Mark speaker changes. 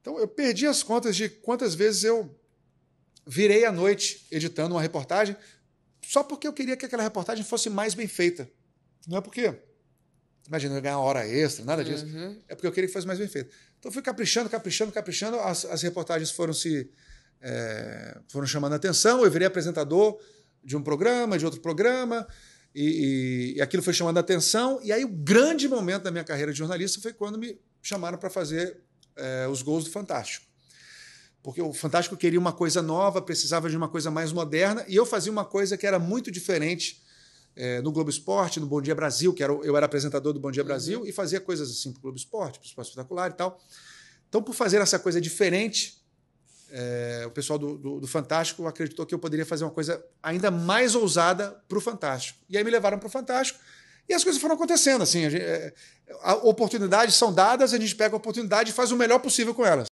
Speaker 1: Então eu perdi as contas de quantas vezes eu virei à noite editando uma reportagem só porque eu queria que aquela reportagem fosse mais bem feita. Não é porque, imagina, eu ganhar uma hora extra, nada disso. Uhum. É porque eu queria que fosse mais bem feita. Então eu fui caprichando, caprichando, caprichando. As, as reportagens foram se é, foram chamando a atenção. Eu virei apresentador de um programa, de outro programa. E, e, e, aquilo foi chamando a atenção. E aí o grande momento da minha carreira de jornalista foi quando me chamaram para fazer é, os gols do Fantástico. Porque o Fantástico queria uma coisa nova, precisava de uma coisa mais moderna, e eu fazia uma coisa que era muito diferente é, no Globo Esporte, no Bom Dia Brasil, que era, eu era apresentador do Bom Dia Brasil, uhum. e fazia coisas assim para o Globo Esporte, para o Esporte Espetacular e tal. Então, por fazer essa coisa diferente, é, o pessoal do, do, do, Fantástico acreditou que eu poderia fazer uma coisa ainda mais ousada para o Fantástico. E aí me levaram para o Fantástico. E as coisas foram acontecendo, assim. A gente, é, a oportunidades são dadas, a gente pega a oportunidade e faz o melhor possível com elas.